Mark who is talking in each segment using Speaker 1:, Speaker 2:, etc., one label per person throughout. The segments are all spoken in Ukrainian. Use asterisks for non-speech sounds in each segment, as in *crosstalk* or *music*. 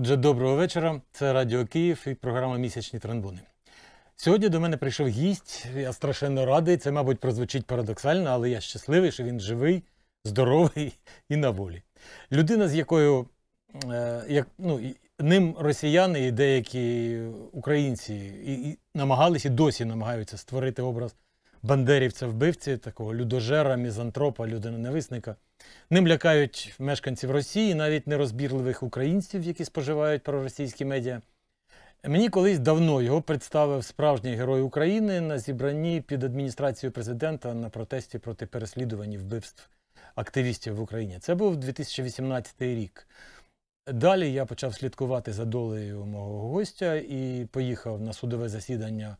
Speaker 1: Отже, доброго вечора. Це Радіо Київ і програма Місячні трибуни. Сьогодні до мене прийшов гість. Я страшенно радий. Це, мабуть, прозвучить парадоксально, але я щасливий, що він живий, здоровий і на волі. Людина, з якою е, як, ну, ним росіяни і деякі українці і, і намагалися і досі намагаються створити образ бандерівця-вбивці, такого людожера, мізантропа, людоненависника. Ним лякають мешканців Росії, навіть нерозбірливих українців, які споживають проросійські медіа. Мені колись давно його представив справжній герой України на зібранні під адміністрацією президента на протесті проти переслідувань вбивств активістів в Україні. Це був 2018 рік. Далі я почав слідкувати за долею мого гостя і поїхав на судове засідання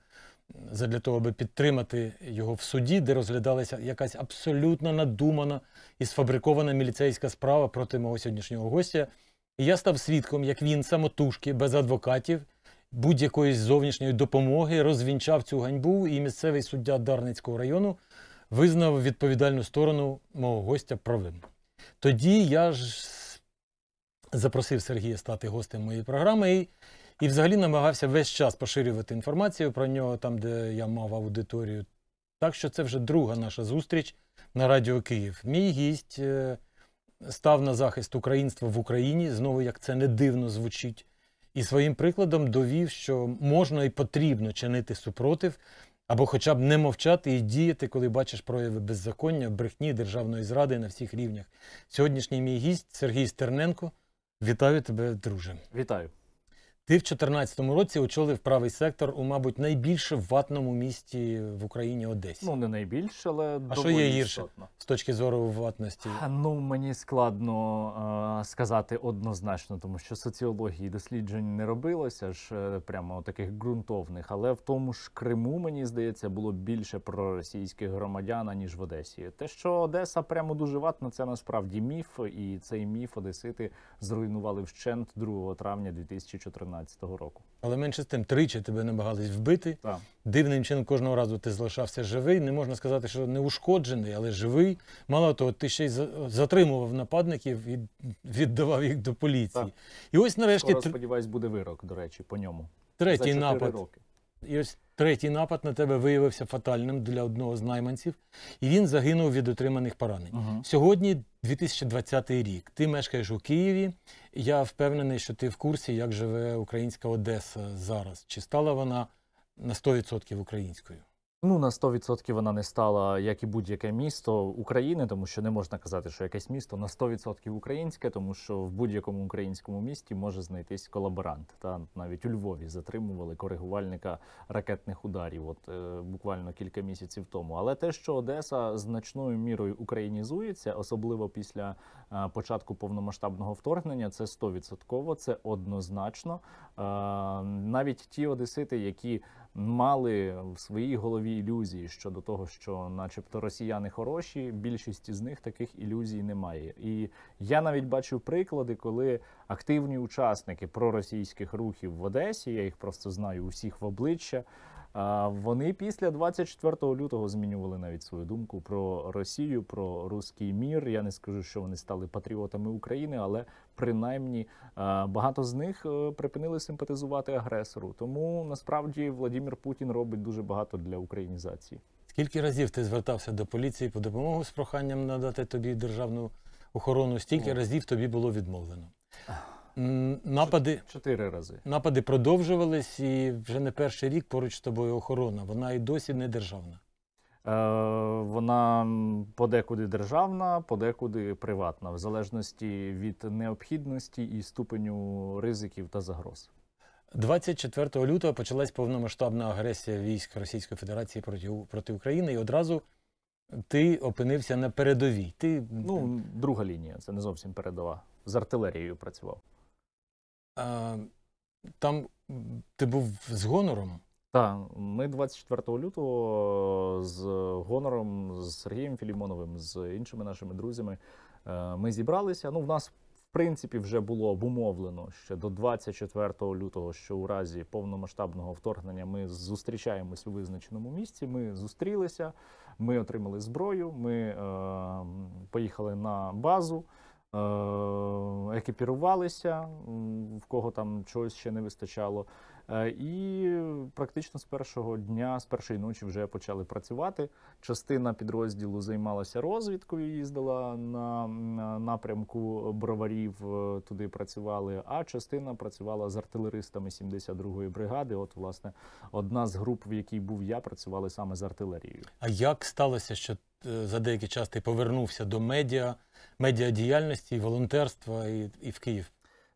Speaker 1: задля того, аби підтримати його в суді, де розглядалася якась абсолютно надумана і сфабрикована міліцейська справа проти мого сьогоднішнього гостя. І я став свідком, як він самотужки, без адвокатів, будь-якої зовнішньої допомоги розвінчав цю ганьбу, і місцевий суддя Дарницького району визнав відповідальну сторону мого гостя правим. Тоді я ж запросив Сергія стати гостем моєї програми. і і взагалі намагався весь час поширювати інформацію про нього, там, де я мав аудиторію. Так що це вже друга наша зустріч на Радіо Київ. Мій гість е, став на захист українства в Україні, знову як це не дивно звучить, і своїм прикладом довів, що можна і потрібно чинити супротив або хоча б не мовчати і діяти, коли бачиш прояви беззаконня, брехні, державної зради на всіх рівнях. Сьогоднішній мій гість Сергій Стерненко. Вітаю тебе, друже. Вітаю. Ти в 2014 році очолив правий сектор у, мабуть, найбільше ватному місті в Україні Одесі. Ну не найбільше, але а що є гірше з точки зору ватності?
Speaker 2: Ну мені складно е- сказати однозначно, тому що соціології досліджень не робилося ж е, прямо таких ґрунтовних. Але в тому ж Криму мені здається було більше проросійських громадян ніж в Одесі. Те, що Одеса прямо дуже ватна, це насправді міф, і цей міф Одесити зруйнували вщент 2 травня 2014 2014 року.
Speaker 1: Але менше з тим тричі тебе намагались вбити. Так. Дивним чином кожного разу ти залишався живий. Не можна сказати, що не ушкоджений, але живий. Мало того, ти ще й затримував нападників і віддавав їх до поліції. Так. І ось нарешті Скоро,
Speaker 2: сподіваюся, буде вирок, до речі, по ньому.
Speaker 1: Третій За напад. Роки. І ось третій напад на тебе виявився фатальним для одного з найманців, і він загинув від отриманих поранень. Угу. Сьогодні 2020 рік. Ти мешкаєш у Києві. Я впевнений, що ти в курсі, як живе українська Одеса зараз. Чи стала вона на 100% українською?
Speaker 2: Ну, на 100% вона не стала, як і будь-яке місто України, тому що не можна казати, що якесь місто на 100% українське, тому що в будь-якому українському місті може знайтись колаборант. Та навіть у Львові затримували коригувальника ракетних ударів, от е, буквально кілька місяців тому. Але те, що Одеса значною мірою українізується, особливо після е, початку повномасштабного вторгнення, це 100%, це однозначно. Е, навіть ті одесити, які мали в своїй голові ілюзії щодо того, що, начебто, росіяни хороші. Більшість з них таких ілюзій немає. І я навіть бачив приклади, коли активні учасники проросійських рухів в Одесі, я їх просто знаю усіх в обличчя. Вони після 24 лютого змінювали навіть свою думку про Росію, про руський мір. Я не скажу, що вони стали патріотами України, але принаймні багато з них е, припинили симпатизувати агресору. Тому насправді Владимир Путін робить дуже багато для українізації.
Speaker 1: Скільки разів ти звертався до поліції по допомогу з проханням надати тобі державну охорону? Стільки разів тобі було відмовлено. Напади чотири рази. Напади продовжувались, і вже не перший рік поруч з тобою охорона. Вона і досі не державна.
Speaker 2: Е, вона подекуди державна, подекуди приватна, в залежності від необхідності і ступеню ризиків та загроз.
Speaker 1: 24 лютого почалась повномасштабна агресія військ Російської Федерації проти проти України, і одразу ти опинився на передовій.
Speaker 2: Ти ну е, друга лінія, це не зовсім передова. З артилерією працював. Там ти був з гонором? Так, ми 24 лютого е, з гонором, з Сергієм Філімоновим, з іншими нашими друзями е, ми зібралися. Ну, в нас в принципі вже було обумовлено ще до 24 лютого, що у разі повномасштабного вторгнення ми зустрічаємось у визначеному місці. Ми зустрілися, ми отримали зброю, ми е, поїхали на базу. Е, екіпірувалися, в кого там чогось ще не вистачало. Е, і практично з першого дня, з першої ночі вже почали працювати. Частина підрозділу займалася розвідкою, їздила на напрямку броварів, е, туди працювали. А частина працювала з артилеристами 72-ї бригади. От, власне, одна з груп, в якій був я, працювали саме з артилерією.
Speaker 1: А як сталося, що за деякий час ти повернувся до
Speaker 2: медіа? медіадіяльності, волонтерства і, і в Київ?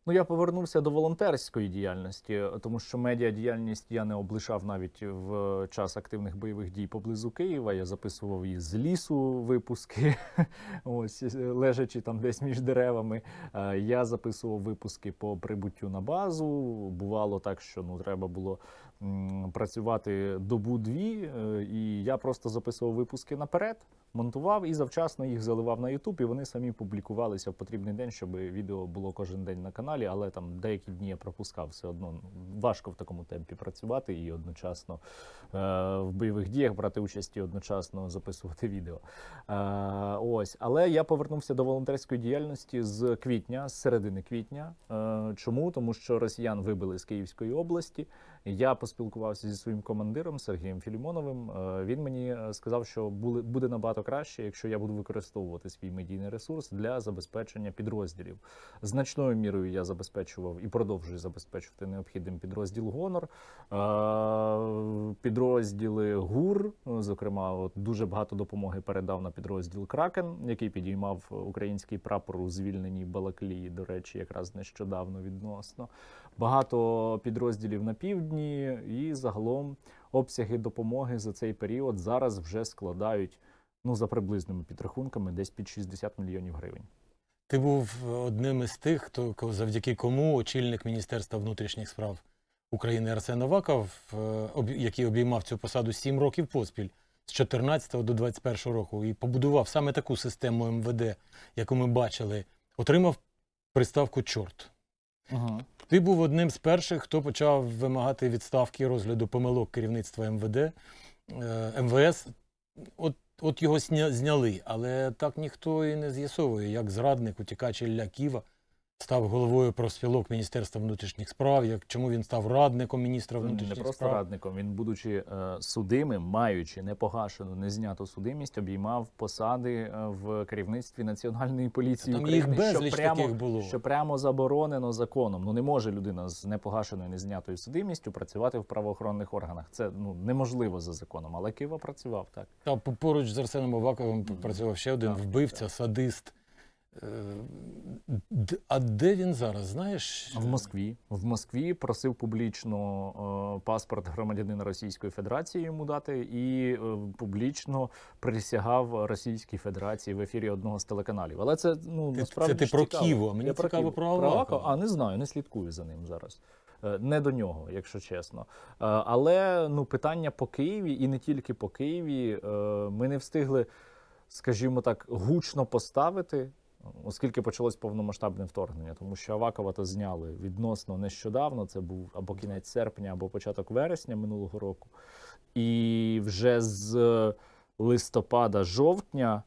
Speaker 2: Ну, я повернувся до волонтерської діяльності, тому що медіадіяльність я не облишав навіть в час активних бойових дій поблизу Києва. Я записував її з лісу випуски, *laughs* ось лежачи там десь між деревами. Е, я записував випуски по прибуттю на базу. Бувало так, що ну треба було працювати добу-дві, е, і я просто записував випуски наперед монтував і завчасно їх заливав на YouTube, і вони самі публікувалися в потрібний день, щоб відео було кожен день на каналі, але там деякі дні я пропускав все одно. Ну, важко в такому темпі працювати і одночасно е, в бойових діях брати участь і одночасно записувати відео. Е, ось, але я повернувся до волонтерської діяльності з квітня, з середини квітня. Е, чому? Тому що росіян вибили з Київської області. Я поспілкувався зі своїм командиром Сергієм Філімоновим. Е, він мені е, сказав, що були буде набагато краще, якщо я буду використовувати свій медійний ресурс для забезпечення підрозділів. Значною мірою я забезпечував і продовжую забезпечувати необхідним підрозділ Гонор, підрозділи ГУР. Зокрема, от дуже багато допомоги передав на підрозділ Кракен, який підіймав український прапор у звільненій Балаклії. До речі, якраз нещодавно відносно багато підрозділів на півдні і загалом. Обсяги допомоги за цей період зараз вже складають ну за приблизними підрахунками, десь під 60 мільйонів гривень.
Speaker 1: Ти був е, одним із тих, хто завдяки кому очільник Міністерства внутрішніх справ України Арсен Новаков, е, який обіймав цю посаду 7 років поспіль з 14 до 21 року, і побудував саме таку систему МВД, яку ми бачили, отримав приставку чорт. Ага. Ти був одним з перших, хто почав вимагати відставки розгляду помилок керівництва МВД е, МВС. От От його зняли, але так ніхто і не з'ясовує, як зрадник, утікач Ілля Ківа став головою профспілок Міністерства внутрішніх справ, як чому він став радником міністра ну, внутрішніх справ. Не просто справ.
Speaker 2: радником. Він, будучи е, судимим, маючи непогашену, незняту судимість, обіймав посади е, в керівництві національної поліції Там їх безліч прямо таких було. що прямо заборонено законом. Ну не може людина з непогашеною незнятою судимістю працювати в правоохоронних органах. Це ну неможливо за законом, але Кива працював так.
Speaker 1: Та поруч з Арсеном Аваковим працював ще один так, вбивця, так.
Speaker 2: садист. Е, а де він зараз? Знаєш? В Москві. В Москві просив публічно е, паспорт громадянина Російської Федерації йому дати і е, публічно присягав Російській Федерації в ефірі одного з телеканалів. Але це ну насправді це, ти про Києва. Мені про цікаво про Авакова. А не знаю, не слідкую за ним зараз. Не до нього, якщо чесно. Але ну питання по Києві і не тільки по Києві. Ми не встигли, скажімо так, гучно поставити. Оскільки почалось повномасштабне вторгнення, тому що Авакова то зняли відносно нещодавно, це був або кінець серпня, або початок вересня минулого року, і вже з листопада-жовтня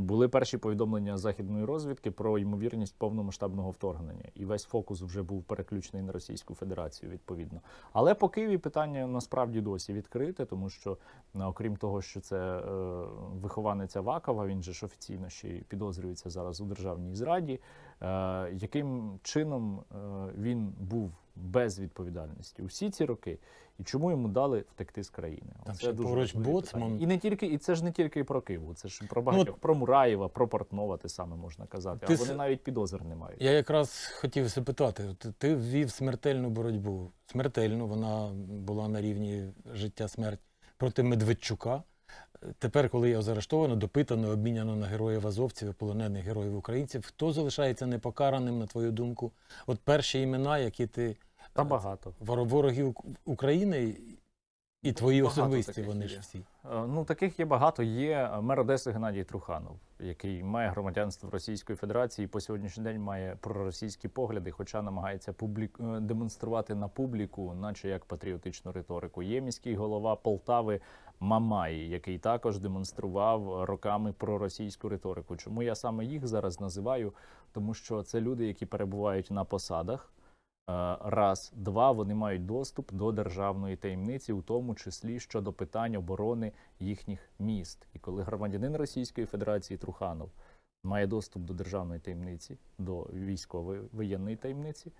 Speaker 2: були перші повідомлення західної розвідки про ймовірність повномасштабного вторгнення, і весь фокус вже був переключений на Російську Федерацію, відповідно. Але по Києві питання насправді досі відкрите, тому що, е, окрім того, що це е, вихованець Авакова, він же ж офіційно ще й підозрюється зараз у державній зраді. Е, яким чином він був? без відповідальності усі ці роки, і чому йому дали втекти з країни? Там дуже поруч Боцман. і не тільки, і це ж не тільки про Киву, це ж про ну, багатьох ну, про Мураєва, про Портнова те саме можна казати. Ти а вони с... навіть підозр не мають.
Speaker 1: Я якраз хотів запитати: ти ввів смертельну боротьбу? Смертельну вона була на рівні життя смерть проти Медведчука. Тепер, коли його заарештовано, допитано, обміняно на героїв азовців полонених героїв українців, хто залишається непокараним, на твою думку? От перші
Speaker 2: імена, які ти Та е, багато ворогів України і твої багато особисті, вони ж всі. Е, ну таких є багато. Є е, мер Одеси Геннадій Труханов, який має громадянство Російської Федерації і по сьогоднішній день має проросійські погляди, хоча намагається публік... демонструвати на публіку, наче як патріотичну риторику. Є міський голова Полтави Мамаї, який також демонстрував роками проросійську риторику. Чому я саме їх зараз називаю? Тому що це люди, які перебувають на посадах. Е, раз, два, вони мають доступ до державної таємниці, у тому числі щодо питань оборони їхніх міст. І коли громадянин Російської Федерації Труханов має доступ до державної таємниці, до військової воєнної таємниці.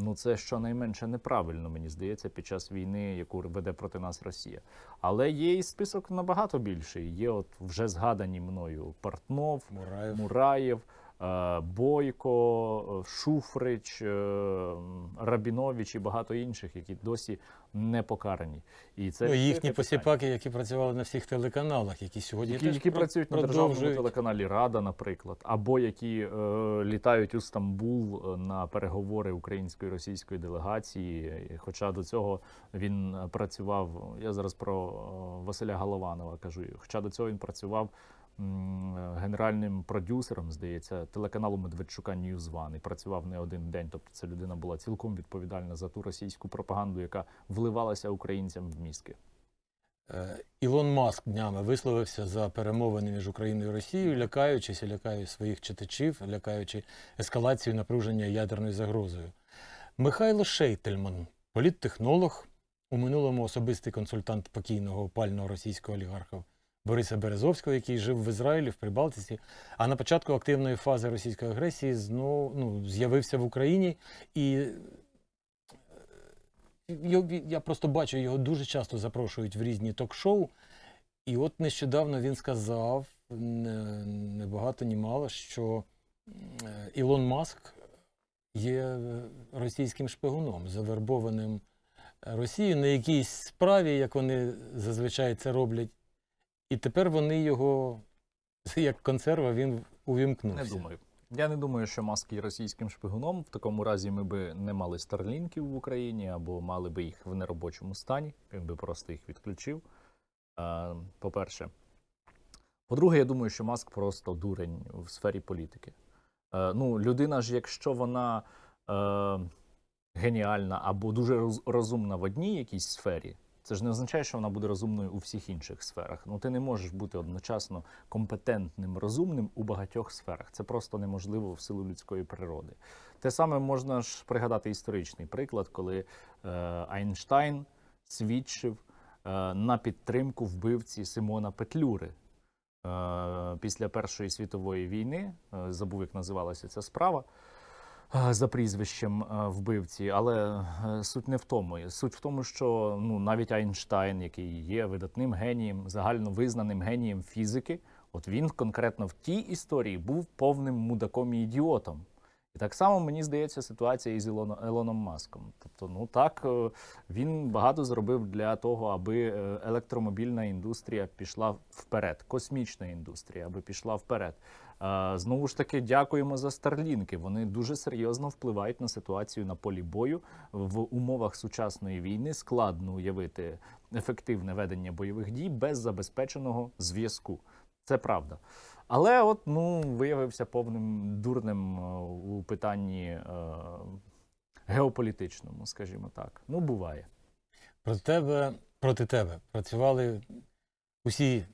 Speaker 2: Ну, це щонайменше неправильно, мені здається, під час війни, яку веде проти нас Росія. Але є і список набагато більший. Є, от вже згадані мною Портнов, Мураєв. Мураєв Е, Бойко, е, Шуфрич, е, Рабінович і багато інших, які досі не покарані. І це ну, їхні посіпаки, які працювали на всіх телеканалах, які сьогодні які, теж які працюють на державному телеканалі Рада, наприклад, або які е, літають у Стамбул на переговори української російської делегації. Хоча до цього він працював. Я зараз про Василя Голованова кажу, хоча до цього він працював генеральним продюсером, здається, телеканалу Медведчука Ньюзван і працював не один день. Тобто, ця людина була цілком відповідальна за ту російську пропаганду, яка вливалася українцям в мізки. Е, Ілон Маск днями висловився за перемовини між Україною і Росією, лякаючись,
Speaker 1: лякаючи своїх читачів, лякаючи ескалацію напруження ядерною загрозою. Михайло Шейтельман, політтехнолог, у минулому особистий консультант покійного опального російського олігарха Бориса Березовського, який жив в Ізраїлі, в Прибалтиці, а на початку активної фази російської агресії знов ну, з'явився в Україні і. Е, я просто бачу, його дуже часто запрошують в різні ток-шоу. І от нещодавно він сказав не багато, ні мало, що е, Ілон Маск є російським шпигуном, завербованим Росією на якійсь справі, як вони зазвичай це роблять і тепер вони його, *laughs* як консерва, він увімкнувся. Не думаю.
Speaker 2: Я не думаю, що Маск є російським шпигуном. В такому разі ми би не мали старлінків в Україні або мали би їх в неробочому стані. Він би просто їх відключив. Е, по-перше, по-друге, я думаю, що Маск просто дурень в сфері політики. Е, ну, людина ж, якщо вона е, геніальна або дуже розумна в одній якійсь сфері, це ж не означає, що вона буде розумною у всіх інших сферах. Ну ти не можеш бути одночасно компетентним, розумним у багатьох сферах. Це просто неможливо в силу людської природи. Те саме можна ж пригадати історичний приклад, коли е, Айнштайн свідчив е, на підтримку вбивці Симона Петлюри. Е, після Першої світової війни е, забув, як називалася ця справа за прізвищем е, вбивці, але е, суть не в тому. Суть в тому, що ну навіть Айнштайн, який є видатним генієм, загально визнаним генієм фізики, от він конкретно в тій історії був повним мудаком і ідіотом. І так само мені здається ситуація із Елоном Маском. Тобто, ну так е, він багато зробив для того, аби електромобільна індустрія пішла вперед, космічна індустрія аби пішла вперед. Е, знову ж таки, дякуємо за старлінки. Вони дуже серйозно впливають на ситуацію на полі бою в умовах сучасної війни. Складно уявити ефективне ведення бойових дій без забезпеченого зв'язку. Це правда. Але от ну виявився повним дурним е, у питанні е, геополітичному, скажімо так. Ну, буває.
Speaker 1: Проти тебе, проти тебе працювали усі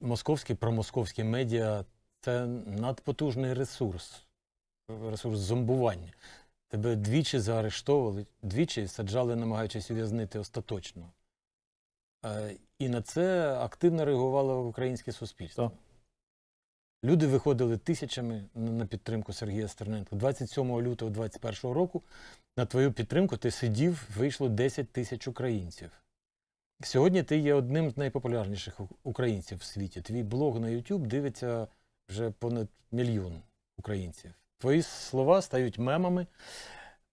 Speaker 1: московські промосковські медіа це надпотужний ресурс, ресурс зомбування. Тебе двічі заарештовували, двічі саджали, намагаючись ув'язнити остаточно. Е, і на це активно реагувало українське суспільство. Люди виходили тисячами на підтримку Сергія Стерненка. 27 лютого 2021 року на твою підтримку ти сидів, вийшло 10 тисяч українців. Сьогодні ти є одним з найпопулярніших українців в світі. Твій блог на YouTube дивиться вже понад мільйон українців. Твої слова стають мемами.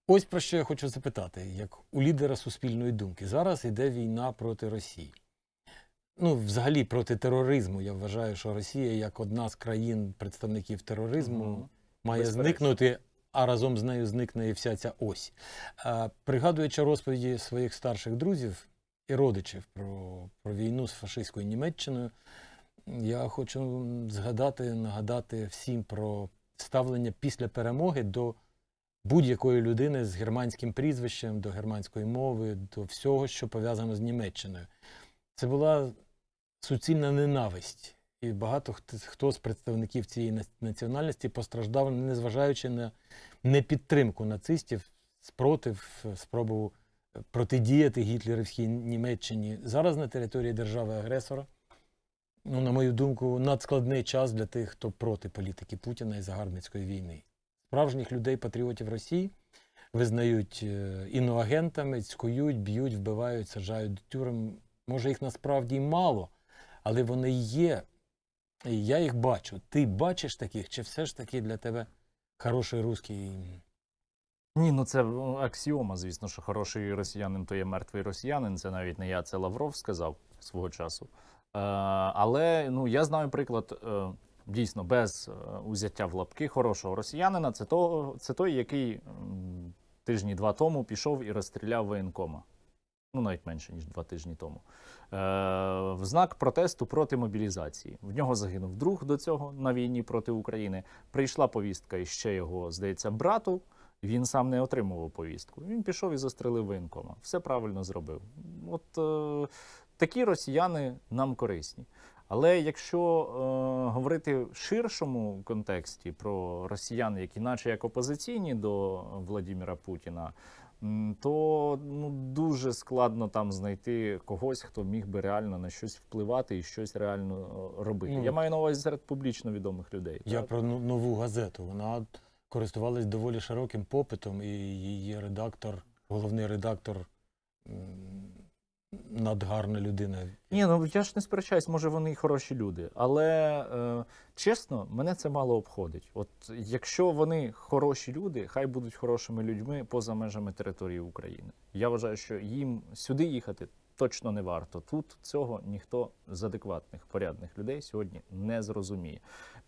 Speaker 1: Ось про що я хочу запитати, як у лідера суспільної думки. Зараз йде війна проти Росії. Ну, взагалі проти тероризму. Я вважаю, що Росія як одна з країн представників тероризму mm -hmm. має Безперечно. зникнути, а разом з нею зникне і вся ця ось. А, Пригадуючи розповіді своїх старших друзів і родичів про, про війну з фашистською Німеччиною. Я хочу згадати, нагадати всім про ставлення після перемоги до будь-якої людини з германським прізвищем, до германської мови, до всього, що пов'язано з Німеччиною. Це була суцільна ненависть. І багато хто з представників цієї національності постраждав, незважаючи на непідтримку нацистів спротив спробу протидіяти гітлерівській Німеччині зараз на території держави-агресора ну, на мою думку, надскладний час для тих, хто проти політики Путіна і загарбницької війни. Справжніх людей, патріотів Росії, визнають е, іноагентами, цькують, б'ють, вбивають, сажають до тюрем. Може, їх насправді мало, але вони є. І я їх бачу. Ти
Speaker 2: бачиш таких, чи все ж таки для тебе хороший русський? Ні, ну це е, аксіома, звісно, що хороший росіянин то є мертвий росіянин. Це навіть не я, це Лавров сказав свого часу. Е, але ну я знаю приклад е, дійсно без е, узяття в лапки хорошого росіянина. Це то, це той, який тижні два тому пішов і розстріляв воєнкома. Ну, навіть менше ніж два тижні тому, е, в знак протесту проти мобілізації. В нього загинув друг до цього на війні проти України. Прийшла повістка іще його, здається, брату. Він сам не отримував повістку. Він пішов і застрелив воєнкома. Все правильно зробив. От е, такі росіяни нам корисні. Але якщо е, говорити в ширшому контексті про росіян, які наче як опозиційні до Владіміра Путіна, то ну дуже складно там знайти когось, хто міг би реально на щось впливати і щось реально е, робити. Mm. Я маю на увазі серед публічно відомих людей. Я так?
Speaker 1: про ну, нову газету. Вона користувалась доволі широким попитом, і її
Speaker 2: редактор, головний редактор надгарна людина. Ні, ну я ж не сперечаюсь, може вони і хороші люди. Але е, чесно, мене це мало обходить. От якщо вони хороші люди, хай будуть хорошими людьми поза межами території України. Я вважаю, що їм сюди їхати точно не варто. Тут цього ніхто з адекватних порядних людей сьогодні не зрозуміє.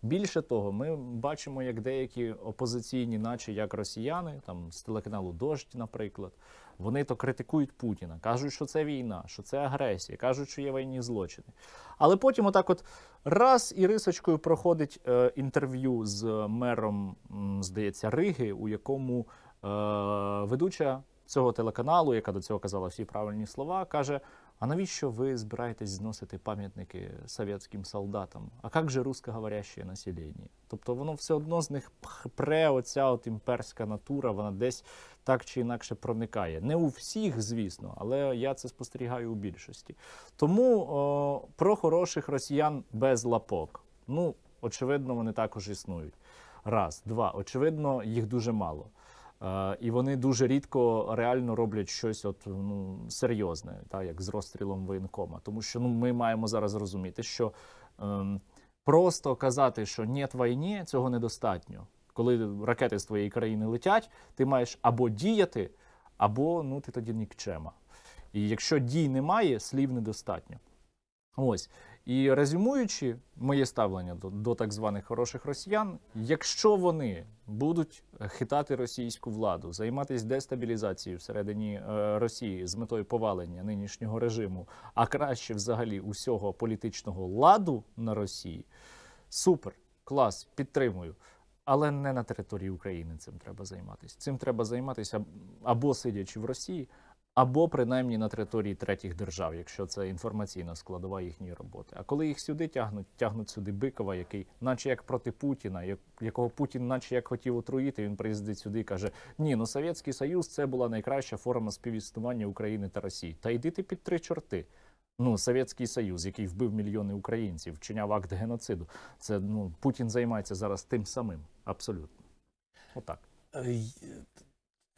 Speaker 2: Більше того, ми бачимо, як деякі опозиційні, наче як росіяни, там з телеканалу Дождь, наприклад, вони то критикують Путіна, кажуть, що це війна, що це агресія, кажуть, що є воєнні злочини. Але потім, отак, от раз і рисочкою проходить е, інтерв'ю з мером, здається, Риги, у якому е, ведуча цього телеканалу, яка до цього казала всі правильні слова, каже. А навіщо ви збираєтесь зносити пам'ятники совєтським солдатам? А як же русскоговоряще населення? Тобто воно все одно з них пре оця от імперська натура, вона десь так чи інакше проникає. Не у всіх, звісно, але я це спостерігаю у більшості. Тому о, про хороших росіян без лапок. Ну, очевидно, вони також існують. Раз, два. Очевидно, їх дуже мало. Е, і вони дуже рідко реально роблять щось от, ну, серйозне, так, як з розстрілом воєнкома. Тому що ну, ми маємо зараз розуміти, що ем, просто казати, що ні війні, цього недостатньо. Коли ракети з твоєї країни летять, ти маєш або діяти, або ну, ти тоді нікчема. І якщо дій немає, слів недостатньо. Ось. І резюмуючи моє ставлення до, до так званих хороших росіян, якщо вони будуть хитати російську владу, займатися дестабілізацією всередині е, Росії з метою повалення нинішнього режиму, а краще взагалі усього політичного ладу на Росії, супер клас, підтримую. Але не на території України цим треба займатися. Цим треба займатися або сидячи в Росії або принаймні на території третіх держав, якщо це інформаційна складова їхньої роботи. А коли їх сюди тягнуть, тягнуть сюди Бикова, який, наче як проти Путіна, якого Путін, наче як хотів отруїти, він приїздить сюди і каже: Ні, ну Совєтський Союз це була найкраща форма співіснування України та Росії. Та йди ти під три чорти. Ну, Совєтський Союз, який вбив мільйони українців, вчиняв акт геноциду. Це ну Путін займається зараз тим самим. Абсолютно, отак.
Speaker 1: Е,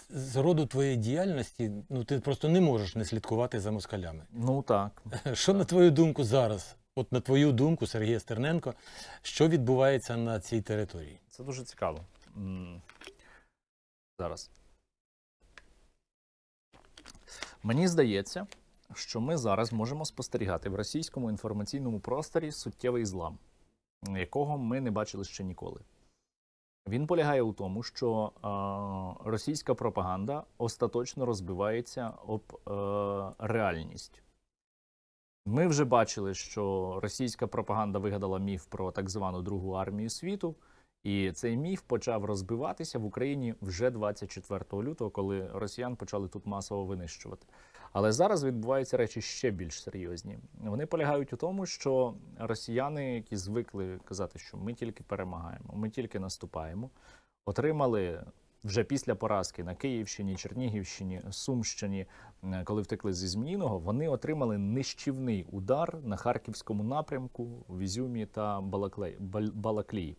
Speaker 1: з роду твоєї діяльності ну ти просто не можеш не слідкувати за москалями. Ну так. *laughs* Що так. на твою думку зараз? От на твою думку, Сергія Стерненко, що відбувається
Speaker 2: на цій території? Це дуже цікаво. Зараз. Мені здається, що ми зараз можемо спостерігати в російському інформаційному просторі суттєвий злам, якого ми не бачили ще ніколи. Він полягає у тому, що е, російська пропаганда остаточно розбивається об е, реальність. Ми вже бачили, що російська пропаганда вигадала міф про так звану Другу армію світу, і цей міф почав розбиватися в Україні вже 24 лютого, коли росіян почали тут масово винищувати. Але зараз відбуваються речі ще більш серйозні. Вони полягають у тому, що росіяни, які звикли казати, що ми тільки перемагаємо, ми тільки наступаємо, отримали. Вже після поразки на Київщині, Чернігівщині, Сумщині, коли втекли зі Зміїного, вони отримали нищівний удар на харківському напрямку в Ізюмі та Балаклеї. Балаклії.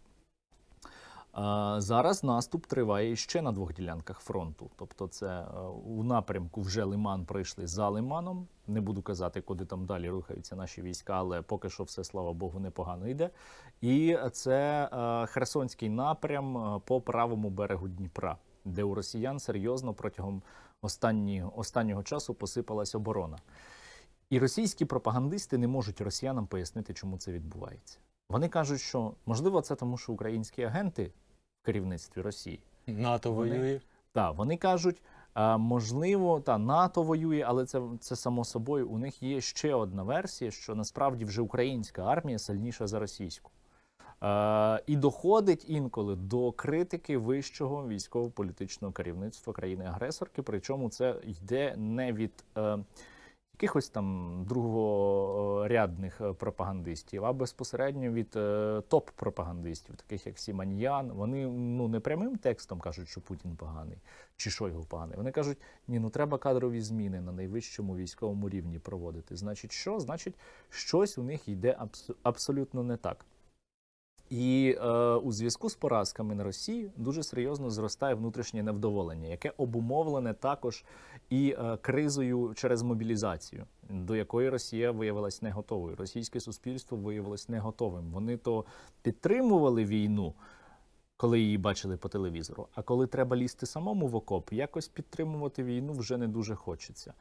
Speaker 2: Зараз наступ триває ще на двох ділянках фронту. Тобто, це е, у напрямку вже Лиман прийшли за Лиманом. Не буду казати, куди там далі рухаються наші війська, але поки що все, слава Богу, непогано йде. І це е, Херсонський напрям е, по правому берегу Дніпра, де у росіян серйозно протягом останні, останнього часу посипалась оборона. І російські пропагандисти не можуть росіянам пояснити, чому це відбувається. Вони кажуть, що можливо це тому, що українські агенти керівництві Росії. НАТО воює. Так, вони кажуть, можливо, та НАТО воює, але це це само собою. У них є ще одна версія, що насправді вже українська армія сильніша за російську. Е, І доходить інколи до критики вищого військово-політичного керівництва країни-агресорки. Причому це йде не від. Е, якихось там другорядних е, пропагандистів, а безпосередньо від е, топ-пропагандистів, таких як Сіманьян. Вони ну не прямим текстом кажуть, що Путін поганий чи Шойгу поганий. Вони кажуть, ні, ну треба кадрові зміни на найвищому військовому рівні проводити. Значить, що? Значить, щось у них йде абс- абсолютно не так. І е, у зв'язку з поразками на Росії дуже серйозно зростає внутрішнє невдоволення, яке обумовлене також і е, кризою через мобілізацію, до якої Росія виявилась не готовою. Російське суспільство виявилось не готовим. Вони то підтримували війну, коли її бачили по телевізору. А коли треба лізти самому в окоп, якось підтримувати війну вже не дуже хочеться.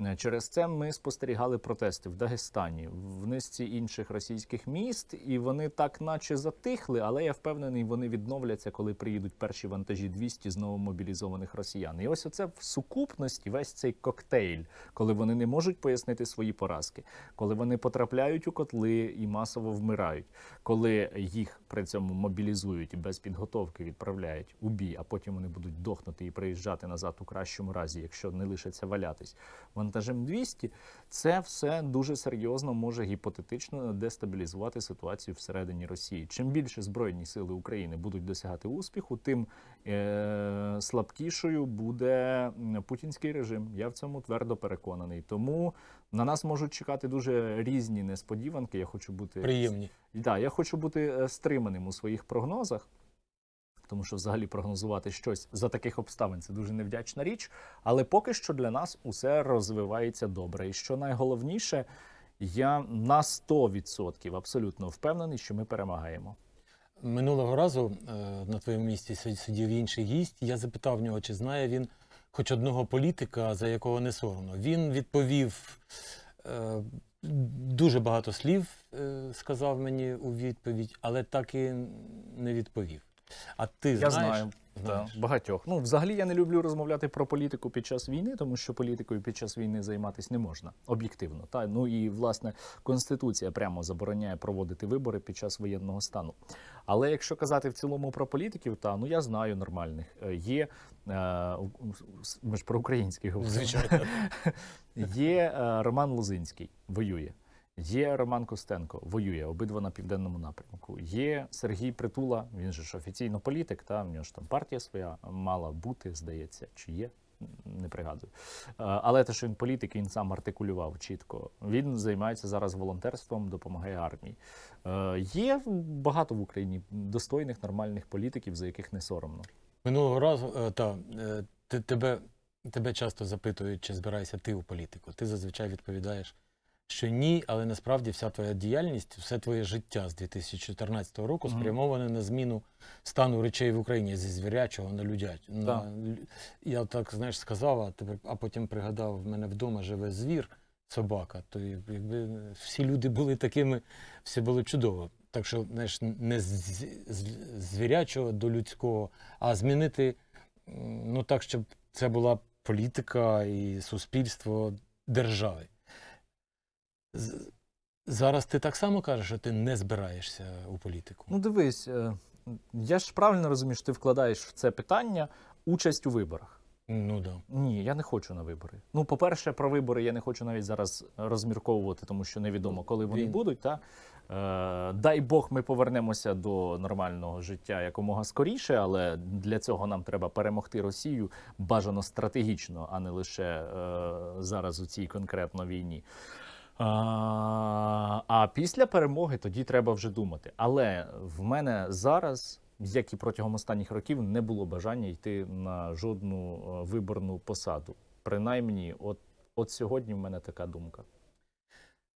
Speaker 2: Е, через це ми спостерігали протести в Дагестані, в низці інших російських міст, і вони так, наче затихли, але я впевнений, вони відновляться, коли приїдуть перші вантажі 200 знову мобілізованих росіян. І ось оце в сукупності весь цей коктейль, коли вони не можуть пояснити свої поразки, коли вони потрапляють у котли і масово вмирають, коли їх при цьому мобілізують і без підготовки відправляють у бій, а потім вони будуть дохнути і приїжджати назад у кращому разі, якщо не лишаться валятись вантажем 200, це все дуже серйозно може гіпотетично дестабілізувати ситуацію всередині Росії. Чим більше збройні сили України будуть досягати успіху, тим е- слабкішою буде путінський режим. Я в цьому твердо переконаний. Тому на нас можуть чекати дуже різні несподіванки. Я хочу бути приємні. Да, я хочу бути е, стриманим у своїх прогнозах тому що взагалі прогнозувати щось за таких обставин це дуже невдячна річ. Але поки що для нас усе розвивається добре. І що найголовніше, я на 100% абсолютно впевнений, що ми перемагаємо. Минулого
Speaker 1: разу е, на твоєму місці сидів інший гість. Я запитав в нього, чи знає він хоч одного політика, за якого не соромно. Він відповів. Е, дуже багато слів е, сказав мені у відповідь, але так і
Speaker 2: не відповів. А ти я знаєш? знаю да, багатьох. Ну, взагалі я не люблю розмовляти про політику під час війни, тому що політикою під час війни займатися не можна об'єктивно. Та ну і власне конституція прямо забороняє проводити вибори під час воєнного стану. Але якщо казати в цілому про політиків, та ну я знаю нормальних. Е, є е, е, ми ж про українських говоримо. звичайно *laughs* є е, Роман Лозинський, воює. Є Роман Костенко, воює обидва на південному напрямку. Є Сергій Притула, він же ж офіційно політик, та в нього ж там партія своя мала бути, здається, чи є. Не пригадую, але те, що він політик, він сам артикулював чітко. Він займається зараз волонтерством, допомагає армії. Є багато в Україні достойних нормальних політиків, за яких не соромно.
Speaker 1: Минулого разу е, та е, тебе, тебе часто запитують, чи збираєшся ти у політику. Ти зазвичай відповідаєш що ні, але насправді вся твоя діяльність, все твоє життя з 2014 року спрямоване на зміну стану речей в Україні зі звірячого на людячого. Да. На... Я так знаєш сказав, а тепер, а потім пригадав, в мене вдома живе звір, собака. То якби е, всі люди були такими, все було чудово. Так що, знаєш, не з, з звірячого до людського, а змінити ну так, щоб це була політика і суспільство держави. Зараз ти так само кажеш, що ти не
Speaker 2: збираєшся у політику.
Speaker 1: Ну дивись, е,
Speaker 2: я ж правильно розумію, що ти вкладаєш в це питання участь у виборах. Ну да. Ні, я не хочу на вибори. Ну, по-перше, про вибори я не хочу навіть зараз розмірковувати, тому що невідомо, ну, коли вони Він. будуть. Та? Е, Дай Бог, ми повернемося до нормального життя якомога скоріше, але для цього нам треба перемогти Росію бажано стратегічно, а не лише е, зараз у цій конкретно війні. А після перемоги тоді треба вже думати. Але в мене зараз, як і протягом останніх років, не було бажання йти на жодну е, виборну посаду. Принаймні, от, от сьогодні в мене така думка.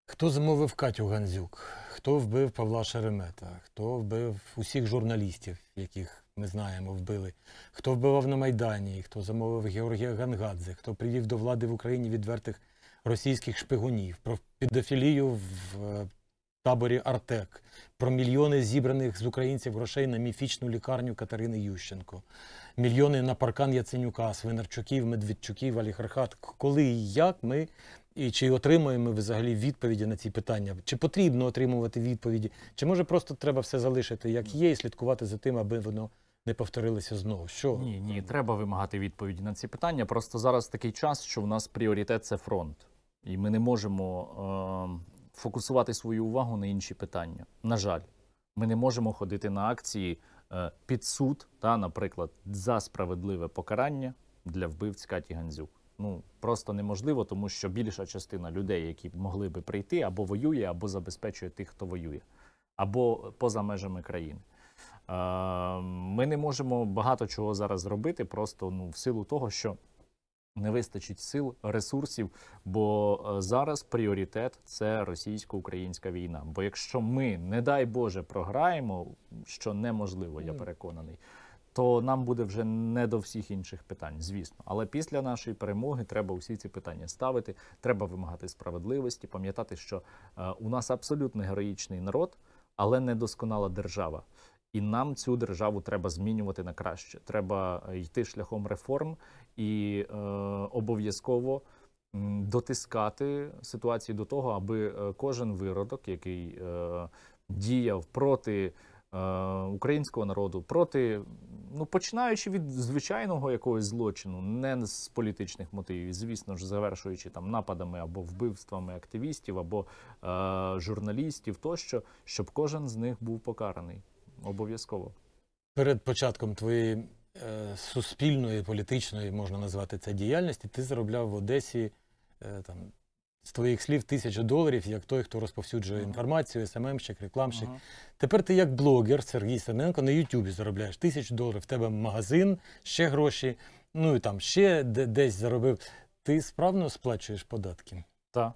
Speaker 1: Хто замовив Катю Ганзюк, Хто вбив Павла Шеремета? Хто вбив усіх журналістів, яких ми знаємо, вбили? Хто вбивав на Майдані? Хто замовив Георгія Гангадзе? Хто привів до влади в Україні відвертих? російських шпигунів, про підофілію в е, таборі Артек, про мільйони зібраних з українців грошей на міфічну лікарню Катерини Ющенко, мільйони на паркан Яценюка, Свинарчуків, Медведчуків, Аліхархат. Коли і як ми і чи отримуємо ми взагалі відповіді на ці питання? Чи потрібно отримувати відповіді? Чи може просто треба все залишити як є, і слідкувати за тим, аби воно. Не повторилися
Speaker 2: знову. Що ні, ні, треба вимагати відповіді на ці питання. Просто зараз такий час, що в нас пріоритет це фронт. І ми не можемо е, фокусувати свою увагу на інші питання. На жаль, ми не можемо ходити на акції е, під суд, та, наприклад, за справедливе покарання для вбивць Каті Гандзюк. Ну просто неможливо, тому що більша частина людей, які могли би прийти, або воює, або забезпечує тих, хто воює, або поза межами країни. Е, ми не можемо багато чого зараз зробити, просто ну в силу того, що. Не вистачить сил, ресурсів, бо е, зараз пріоритет це російсько-українська війна. Бо якщо ми, не дай Боже, програємо, що неможливо, я переконаний, то нам буде вже не до всіх інших питань, звісно. Але після нашої перемоги треба усі ці питання ставити. Треба вимагати справедливості, пам'ятати, що е, у нас абсолютно героїчний народ, але недосконала держава. І нам цю державу треба змінювати на краще. Треба е, йти шляхом реформ і е, обов'язково дотискати ситуацію до того, аби е, кожен виродок, який е, діяв проти е, українського народу, проти, ну починаючи від звичайного якогось злочину, не з політичних мотивів, звісно ж, завершуючи там нападами або вбивствами активістів, або е, журналістів, тощо, щоб кожен з них був покараний обов'язково.
Speaker 1: Перед початком твоєї Е, суспільної, політичної, можна назвати це діяльності, ти заробляв в Одесі е, там, з твоїх слів тисячу доларів, як той, хто розповсюджує uh-huh. інформацію, СММщик, рекламщик. Uh-huh. Тепер ти як блогер Сергій Саненко на Ютубі заробляєш тисячу доларів, в тебе магазин, ще гроші, ну і там ще десь заробив. Ти справно
Speaker 2: сплачуєш податки? Так.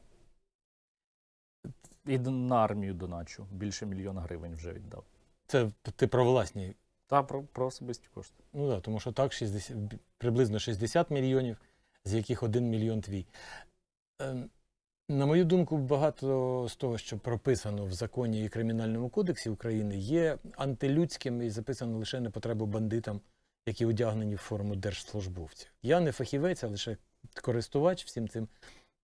Speaker 2: І на армію доначу. Більше мільйона гривень вже віддав. Це ти про власні та про про особисті кошти. Ну так, тому що так 60, приблизно 60 мільйонів,
Speaker 1: з яких 1 мільйон твій. Ем, на мою думку, багато з того, що прописано в законі і кримінальному кодексі України, є антилюдським і записано лише на потребу бандитам, які одягнені в форму держслужбовців. Я не фахівець, а лише користувач всім цим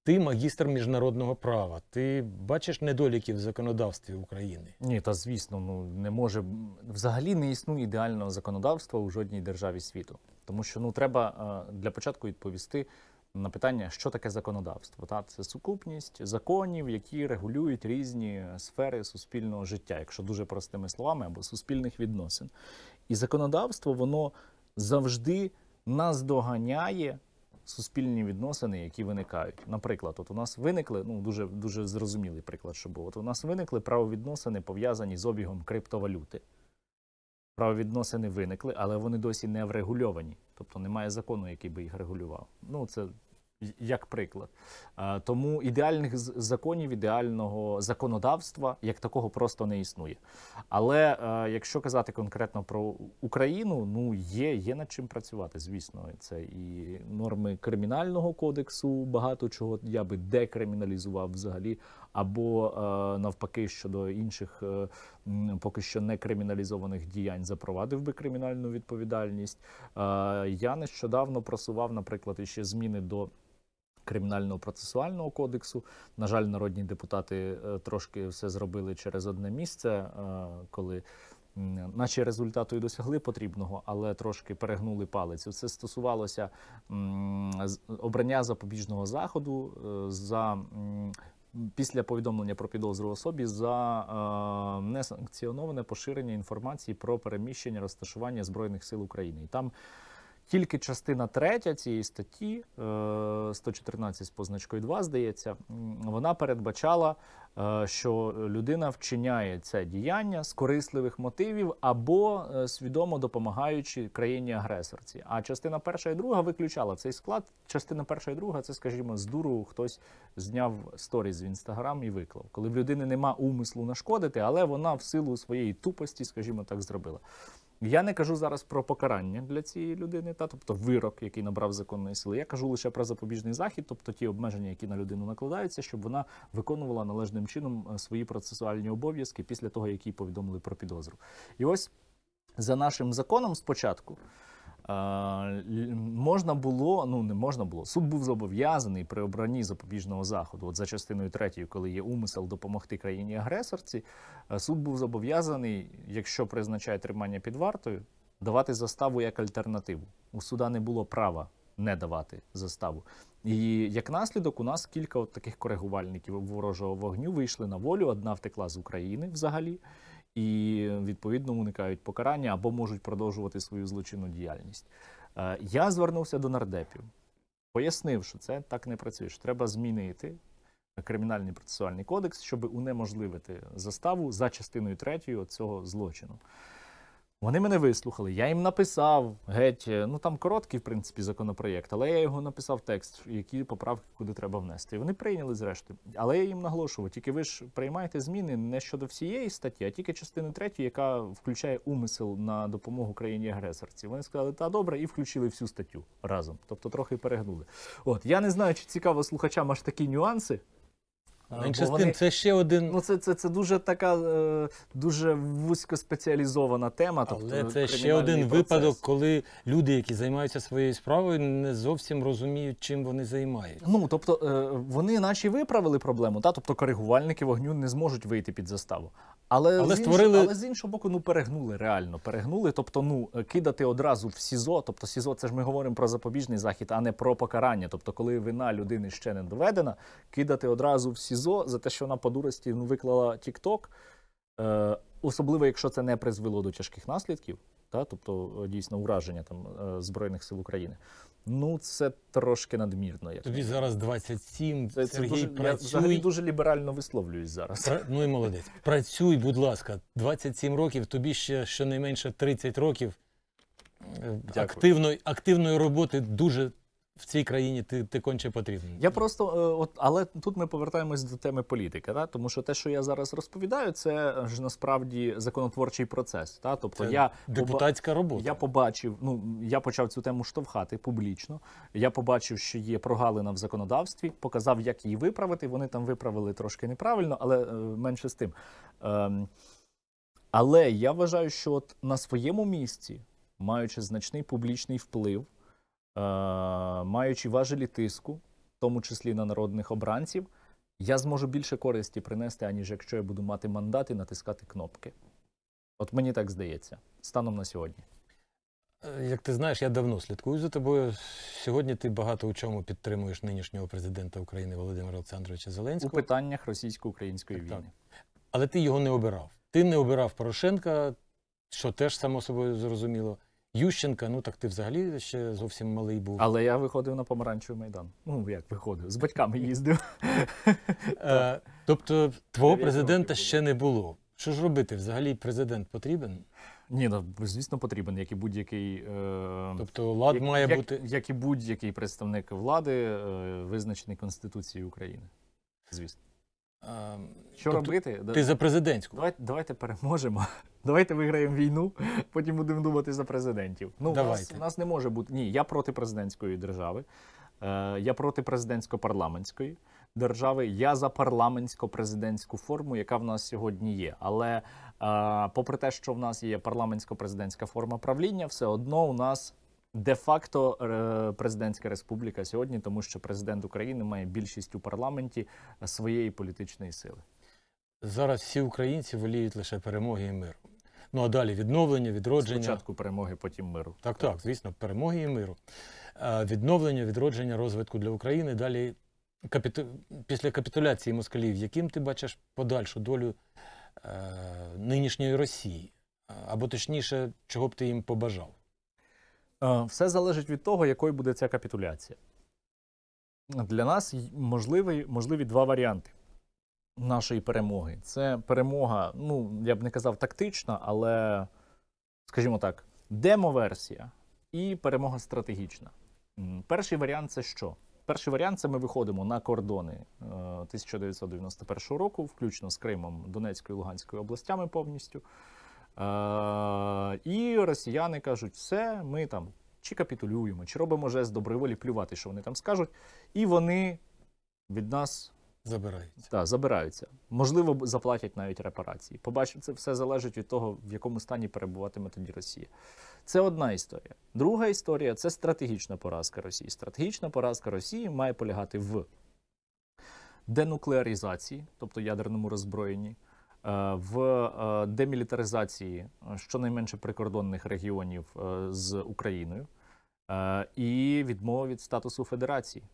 Speaker 1: ти магістр міжнародного права. Ти бачиш
Speaker 2: недоліки в законодавстві України? Ні, та звісно, ну не може взагалі не існує ідеального законодавства у жодній державі світу, тому що ну треба е, для початку відповісти на питання, що таке законодавство. Та це сукупність законів, які регулюють різні е, сфери суспільного життя, якщо дуже простими словами, або суспільних відносин. І законодавство воно завжди наздоганяє суспільні відносини, які виникають. Наприклад, от у нас виникли ну дуже дуже зрозумілий приклад, що був. От у нас виникли правовідносини пов'язані з обігом криптовалюти. Правовідносини виникли, але вони досі не врегульовані, тобто немає закону, який би їх регулював. Ну це як приклад. Е, тому ідеальних законів, ідеального законодавства як такого просто не існує. Але е, якщо казати конкретно про Україну, ну є, є над чим працювати, звісно, це і норми кримінального кодексу, багато чого я би декриміналізував взагалі. Або е, навпаки щодо інших поки що не криміналізованих діянь запровадив би кримінальну відповідальність. Я нещодавно просував, наприклад, іще зміни до кримінального процесуального кодексу. На жаль, народні депутати е, трошки все зробили через одне місце, е, коли. Наче результату і досягли потрібного, але трошки перегнули палицю. Це стосувалося обрання запобіжного заходу е, за після повідомлення про підозру особі за несанкціоноване поширення інформації про переміщення розташування збройних сил України. І там тільки частина третя цієї статті 114 е, з позначкою 2, здається, вона передбачала, е, що людина вчиняє це діяння з корисливих мотивів або е, свідомо допомагаючи країні-агресорці. А частина перша і друга виключала цей склад. Частина перша і друга це, скажімо, з дуру хтось зняв сторіс з інстаграм і виклав. Коли в людини нема умислу нашкодити, але вона в силу своєї тупості, скажімо так, зробила. Я не кажу зараз про покарання для цієї людини, та тобто вирок, який набрав законної сили. Я кажу лише про запобіжний захід, тобто ті обмеження, які на людину накладаються, щоб вона виконувала належним чином е, свої процесуальні обов'язки після того, як їй повідомили про підозру. І ось за нашим законом спочатку. Можна було, ну не можна було. Суд був зобов'язаний при обранні запобіжного заходу. От за частиною третьою, коли є умисел допомогти країні агресорці, е, суд був зобов'язаний, якщо призначає тримання під вартою, давати заставу як альтернативу. У суда не було права не давати заставу. І як наслідок, у нас кілька от таких коригувальників ворожого вогню вийшли на волю. Одна втекла з України взагалі і відповідно уникають покарання або можуть продовжувати свою злочинну діяльність. Е, я звернувся до нардепів, пояснив, що це так не працює. що Треба змінити кримінальний процесуальний кодекс, щоб унеможливити заставу за частиною третьої цього злочину. Вони мене вислухали. Я їм написав геть. Е, ну там короткий, в принципі, законопроєкт, але я його написав текст, які поправки куди треба внести. І Вони прийняли зрештою. Але я їм наголошував, тільки ви ж приймаєте зміни не щодо всієї статті, а тільки частини третьої, яка включає умисел на допомогу країні агресорці. Вони сказали, та добре, і включили всю статтю разом. Тобто трохи перегнули. От я не знаю, чи цікаво слухачам аж такі нюанси.
Speaker 1: Менше з тим, це
Speaker 2: ще один. Ну, це це, це дуже така е, дуже вузькоспеціалізована тема. Тобто Але це ще один процес. випадок,
Speaker 1: коли люди, які займаються своєю справою, не зовсім розуміють,
Speaker 2: чим вони займаються. Ну тобто е, вони наші виправили проблему, та тобто коригувальники вогню не зможуть вийти під заставу. Але, але, з створили... іншого, але з іншого боку, ну перегнули реально перегнули. Тобто, ну е, кидати одразу в СІЗО. Тобто, СІЗО, це ж ми говоримо про запобіжний захід, а не про покарання. Тобто, коли вина людини ще не доведена, кидати одразу в СІЗО. СІЗО за те, що вона по дурості ну, виклала TikTok, е, особливо якщо це не призвело до тяжких наслідків, та, тобто е, дійсно ураження там е, Збройних сил України. Ну, це трошки надмірно. Як Тобі
Speaker 1: зараз 27, це, Сергій, це дуже, працюй. Я взагалі дуже
Speaker 2: ліберально висловлююсь зараз. Пра...
Speaker 1: Ну і молодець. Працюй, будь ласка, 27 років, тобі ще щонайменше 30 років. Е, активної, активної роботи дуже в цій країні
Speaker 2: ти ти конче потрібен. Я просто е, от, але тут ми повертаємось до теми політики, да? тому що те, що я зараз розповідаю, це ж насправді законотворчий процес. Да? Тобто це я депутатська робота. Я побачив, ну я почав цю тему штовхати публічно. Я побачив, що є прогалина в законодавстві, показав, як її виправити. Вони там виправили трошки неправильно, але е, менше з тим. Ем, але я вважаю, що от на своєму місці, маючи значний публічний вплив. Е, маючи важелі тиску, в тому числі на народних обранців, я зможу більше користі принести, аніж якщо я буду мати мандат і натискати кнопки. От мені так здається, станом на сьогодні.
Speaker 1: Е, як ти знаєш, я давно слідкую за тобою. Сьогодні ти багато у чому підтримуєш нинішнього президента України Володимира Олександровича Зеленського у питаннях російсько-української війни. Так. Але ти його не обирав. Ти не обирав Порошенка, що теж само собою зрозуміло. Ющенка, ну так ти взагалі ще зовсім малий був. Але
Speaker 2: я виходив на помаранчевий майдан. Ну як
Speaker 1: виходив, з батьками їздив. Е, тобто, твого президента ще не було. Що ж робити? Взагалі президент потрібен? Ні, ну звісно,
Speaker 2: потрібен, як і будь-який е, тобто влад як, має як, бути як і будь-який представник влади, е, визначений Конституцією України. Звісно, е, що тобто робити? Ти за президентську. Давайте, давайте переможемо. Давайте виграємо війну, потім будемо думати за президентів. Ну у нас, у нас не може бути ні. Я проти президентської держави, е, я проти президентсько-парламентської держави. Я за парламентсько-президентську форму, яка в нас сьогодні є. Але е, попри те, що в нас є парламентсько-президентська форма правління, все одно у нас. Де-факто е, президентська республіка сьогодні, тому що президент України має більшість у парламенті своєї політичної сили. Зараз всі українці воліють лише перемоги і миру. Ну а далі відновлення, відродження.
Speaker 1: Спочатку перемоги, потім миру. Так, так, звісно, перемоги і миру. Відновлення, відродження, розвитку для України. Далі капіту... після капітуляції москалів, яким ти бачиш подальшу долю е... нинішньої Росії, або точніше, чого
Speaker 2: б ти їм побажав? Е, все залежить від того, якою буде ця капітуляція. Для нас можливі, можливі два варіанти нашої перемоги. Це перемога, ну я б не казав тактична, але, скажімо так, демоверсія і перемога стратегічна. Перший варіант це що? Перший варіант це ми виходимо на кордони 1991 е, року, включно з Кримом Донецькою і Луганською областями повністю. Е, і росіяни кажуть, все, ми там чи капітулюємо, чи робимо жест доброволі, плювати, що вони там скажуть. І вони від нас Забираються. Так, забираються. Можливо, заплатять навіть репарації. Побачимо, це все залежить від того, в якому стані перебуватиме тоді Росія. Це одна історія. Друга історія це стратегічна поразка Росії. Стратегічна поразка Росії має полягати в денуклеарізації, тобто ядерному роззброєнні, е, в е, демілітаризації е, щонайменше прикордонних регіонів з Україною і відмова від статусу Федерації.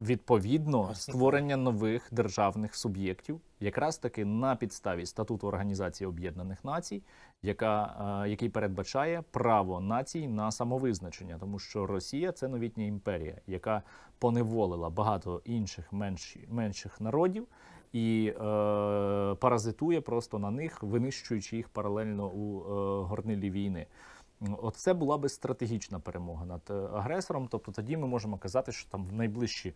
Speaker 2: Відповідно, створення нових державних суб'єктів, якраз таки на підставі статуту Організації Об'єднаних Націй, яка е, який передбачає право націй на самовизначення, тому що Росія це новітня імперія, яка поневолила багато інших менш, менших народів і е, паразитує просто на них, винищуючи їх паралельно у е, горнилі війни. Оце була би стратегічна перемога над е, агресором. Тобто тоді ми можемо казати, що там в найближчі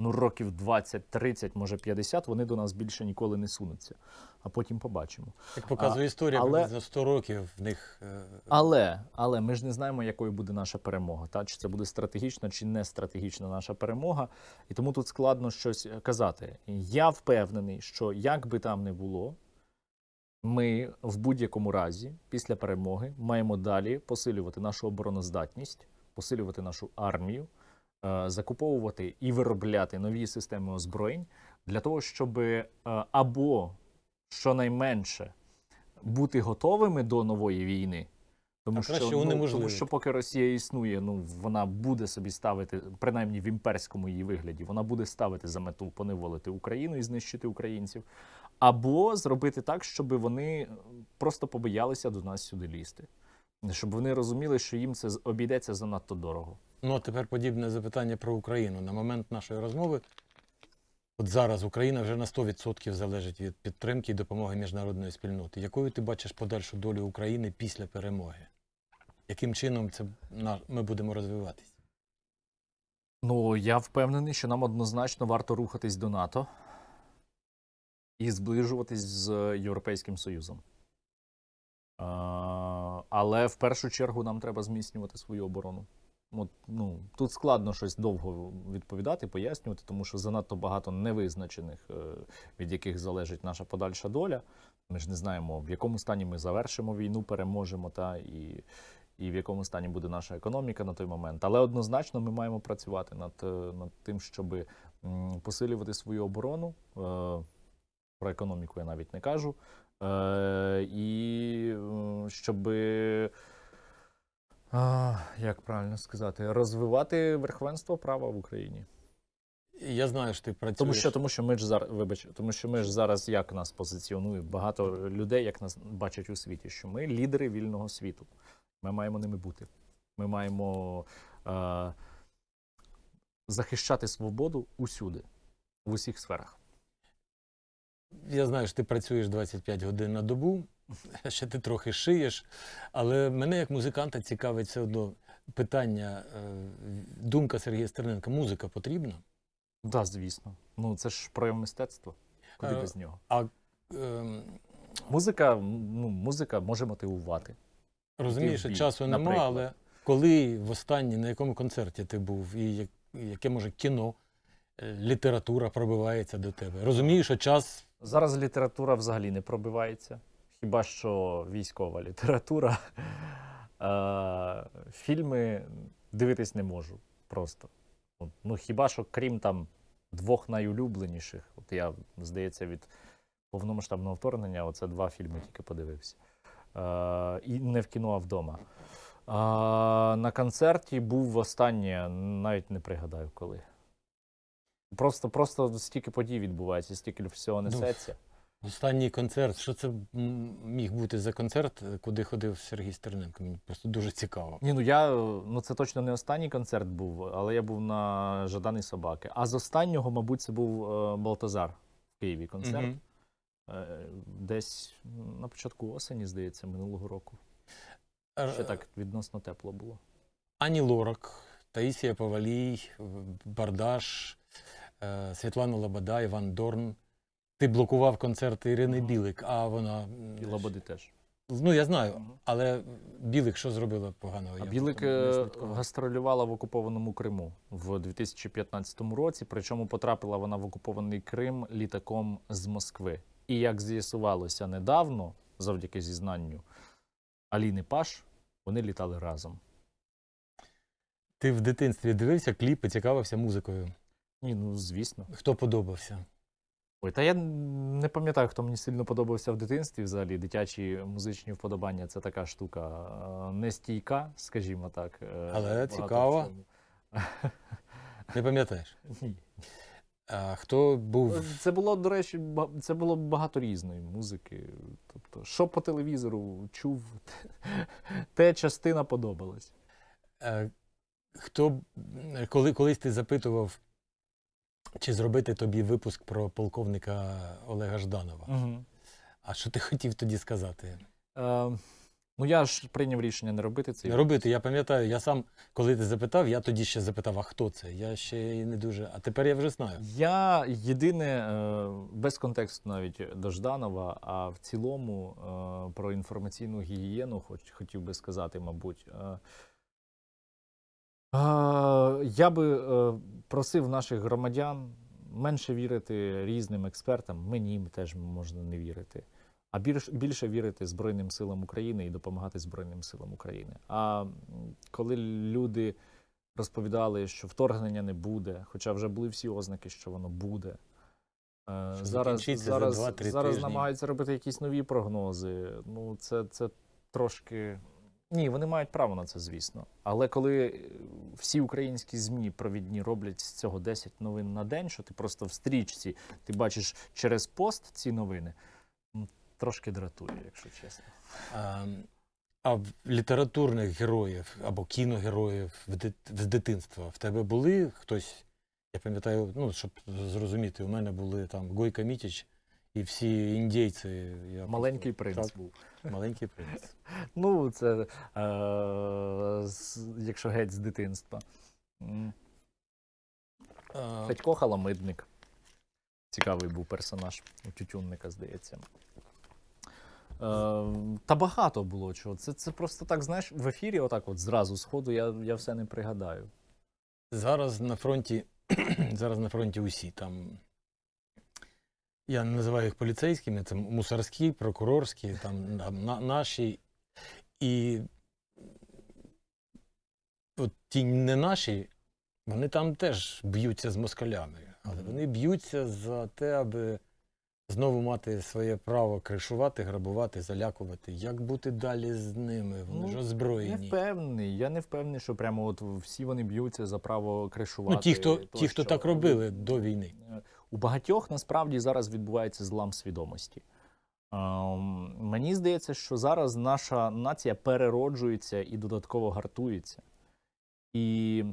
Speaker 2: ну, років 20, 30, може 50, вони до нас більше ніколи не сунуться. А потім побачимо. Як показує історія, але, приблизно
Speaker 1: 100 років в них. Е, але
Speaker 2: але ми ж не знаємо, якою буде наша перемога. Та? Чи це буде стратегічна чи не стратегічна наша перемога. І тому тут складно щось е, казати. Я впевнений, що як би там не було, ми в будь-якому разі після перемоги маємо далі посилювати нашу обороноздатність, посилювати нашу армію, е, закуповувати і виробляти нові системи озброєнь для того, щоб е, або щонайменше бути готовими до нової війни. Тому що, ну, тому що поки Росія існує, ну вона буде собі ставити, принаймні в імперському її вигляді, вона буде ставити за мету поневолити Україну і знищити українців або зробити так, щоб вони е, просто побоялися до нас сюди лізти, щоб вони розуміли, що їм це обійдеться занадто дорого.
Speaker 1: Ну а тепер подібне запитання про Україну на момент нашої розмови. От зараз Україна вже на 100% залежить від підтримки і допомоги міжнародної спільноти. Якою ти бачиш подальшу долю України
Speaker 2: після перемоги? Яким чином це ми будемо розвиватись? Ну я впевнений, що нам однозначно варто рухатись до НАТО і зближуватись з Європейським Союзом. Але в першу чергу нам треба зміцнювати свою оборону. От, ну, Тут складно щось довго відповідати, пояснювати, тому що занадто багато невизначених, е, від яких залежить наша подальша доля. Ми ж не знаємо, в якому стані ми завершимо війну, переможемо та і і в якому стані буде наша економіка на той момент. Але однозначно ми маємо працювати над е, над тим, щоб посилювати свою оборону. Е, про економіку я навіть не кажу. Е, І щоб, як правильно сказати, розвивати верховенство права в Україні. Я знаю, що ти працюєш. Тому що тому що ми ж зараз, вибач, тому що ми ж зараз як нас позиціонує багато людей, як нас бачать у світі, що ми лідери вільного світу. Ми маємо ними бути. Ми маємо е, захищати свободу усюди, в усіх сферах
Speaker 1: я знаю, що ти працюєш 25 годин на добу, *laughs* ще ти трохи шиєш, але мене як музиканта цікавить все одно питання, е, думка
Speaker 2: Сергія Стерненка. Музика потрібна? Так, да, звісно. Ну це ж прояв мистецтва. Куди а, е, без нього? А, е... Музика ну, музика може мотивувати.
Speaker 1: Розумієш, часу нема, але коли в останній, на якому концерті ти був, і
Speaker 2: яке, може, кіно, е, література пробивається до тебе. Розумієш, що час Зараз література взагалі не пробивається. Хіба що військова література. Е, фільми дивитись не можу просто. Ну хіба що, крім там двох найулюбленіших, от я, здається, від повномасштабного вторгнення оце два фільми тільки подивився. Е, і не в кіно, а вдома. Е, на концерті був останнє, навіть не пригадаю коли. Просто просто стільки подій відбувається, стільки всього ну, несеться.
Speaker 1: Останній концерт. Що це міг бути за концерт, куди ходив Сергій Стерненко? Мені просто дуже цікаво.
Speaker 2: Ні, ну я ну це точно не останній концерт був, але я був на Жаданий собаки. А з останнього, мабуть, це був е, Балтазар в Києві. Концерт mm е, десь на початку осені, здається, минулого року. Е, Ще так відносно тепло було. Ані Лорак, Таїсія Павалій,
Speaker 1: Бардаш. Е, Світлана Лобода, Іван Дорн. Ти блокував концерт Ірини угу. Білик, а вона. І Лободи теж. Ну, я знаю, але Білик що зробила поганого? А Білик е,
Speaker 2: гастролювала в окупованому Криму в 2015 році, причому потрапила вона в окупований Крим літаком з Москви. І як з'ясувалося недавно, завдяки зізнанню Аліни Паш, вони літали разом.
Speaker 1: Ти в дитинстві дивився
Speaker 2: кліпи, цікавився музикою?
Speaker 1: Ні, ну звісно. Хто подобався?
Speaker 2: Ой, та я не пам'ятаю, хто мені сильно подобався в дитинстві. Взагалі дитячі музичні вподобання це така штука е, нестійка, скажімо так. Е, Але цікаво. *laughs* Не пам'ятаєш? Ні. А Хто був? Е, це було, до речі, це було багато різної музики. Тобто, що по телевізору чув, *laughs* те частина подобалась. Хто
Speaker 1: коли колись ти запитував чи зробити тобі випуск про полковника Олега Жданова? Угу. А що ти хотів тоді сказати?
Speaker 2: Е, Ну я
Speaker 1: ж прийняв рішення не робити це. Не робити, я пам'ятаю, я сам, коли ти запитав, я тоді ще запитав, а хто це? Я ще не дуже. А тепер я вже знаю.
Speaker 2: Я єдине, е, без контексту навіть до Жданова, а в цілому е, про інформаційну гігієну, хоч хотів би сказати, мабуть. Е, я би просив наших громадян менше вірити різним експертам. Мені теж можна не вірити. А більш, більше вірити Збройним силам України і допомагати Збройним силам України. А коли люди розповідали, що вторгнення не буде, хоча вже були всі ознаки, що воно буде. Е, що зараз зараз, за зараз намагаються робити якісь нові прогнози. Ну, це, це трошки. Ні, вони мають право на це, звісно. Але коли е, всі українські змі провідні роблять з цього 10 новин на день, що ти просто в стрічці ти бачиш через пост ці новини, ну, трошки дратує, якщо чесно. А, ем,
Speaker 1: а в літературних героїв або кіногероїв з дитинства в тебе були хтось? Я пам'ятаю, ну щоб зрозуміти, у мене були там Гойка Мітіч і всі індійці. Я Маленький просто... принц так, був. Маленький принц.
Speaker 2: *laughs* Ну, це е, з, якщо геть з дитинства. Федько Халамидник. Цікавий був персонаж у Тютюнника, здається. Е, Та багато було чого. Це це просто так, знаєш, в ефірі, отак, от зразу з ходу, я я все не пригадаю. Зараз на фронті, *clears throat* зараз на фронті усі там я не
Speaker 1: називаю їх поліцейськими, це мусорські, прокурорські, там, на, наші. І от ті не наші, вони там теж б'ються з москалями. Але вони б'ються за те, аби знову мати своє право кришувати, грабувати, залякувати. Як бути далі з ними?
Speaker 2: Вони ну, ж озброєні. Не впевнений. Я не впевнений, що прямо от всі вони б'ються за право кришувати. Ну, Ті, хто, то, ті, хто що... так робили до війни. Е, у багатьох насправді зараз відбувається злам свідомості. Ем, мені здається, що зараз наша нація перероджується і додатково гартується. І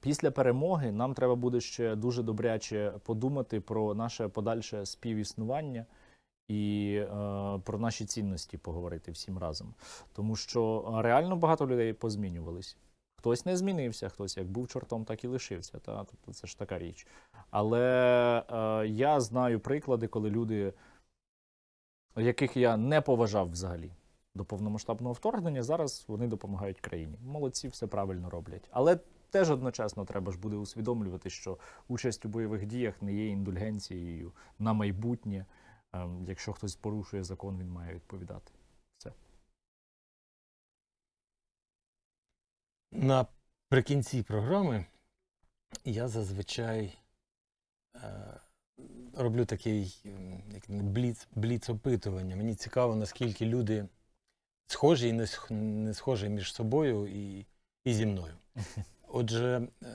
Speaker 2: після перемоги нам треба буде ще дуже добряче подумати про наше подальше співіснування і е, про наші цінності поговорити всім разом. Тому що реально багато людей позмінювалися. Хтось не змінився, хтось як був чортом, так і лишився. Та? Тобто це ж така річ. Але е, я знаю приклади, коли люди, яких я не поважав взагалі до повномасштабного вторгнення, зараз вони допомагають країні. Молодці, все правильно роблять. Але теж одночасно треба ж буде усвідомлювати, що участь у бойових діях не є індульгенцією на майбутнє. Е, якщо хтось порушує закон, він має відповідати. Наприкінці програми
Speaker 1: я зазвичай е, роблю такий як, бліц, опитування. Мені цікаво, наскільки люди схожі і не, схожі між собою і, і зі мною. *laughs* Отже, е,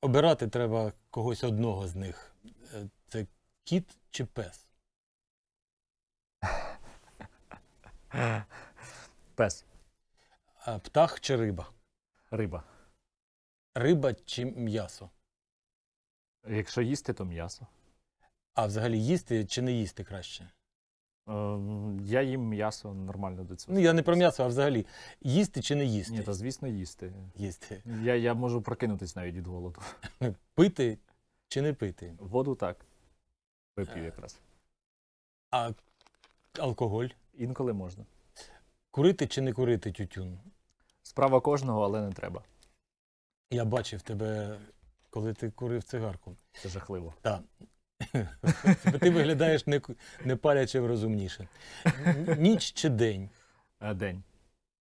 Speaker 1: обирати треба когось одного з них. Е, це кіт чи пес? Пес. птах чи риба? Риба. Риба чи м'ясо?
Speaker 2: Якщо їсти, то м'ясо. А взагалі їсти чи не їсти краще? Е, я їм м'ясо нормально до цього. Ну, я не про м'ясо, а взагалі. Їсти чи не їсти? Ні, та звісно, їсти. Їсти. Я, я можу прокинутись навіть від голоду. *laughs* Пити чи не пити? Воду так. Вип'ю е. якраз.
Speaker 1: А алкоголь? Інколи можна. Курити чи не курити тютюн? Справа кожного, але не треба. Я бачив тебе, коли ти курив цигарку. Це жахливо. Так. Типу, ти виглядаєш не не палячим розумніше. Ніч чи день? Е, день.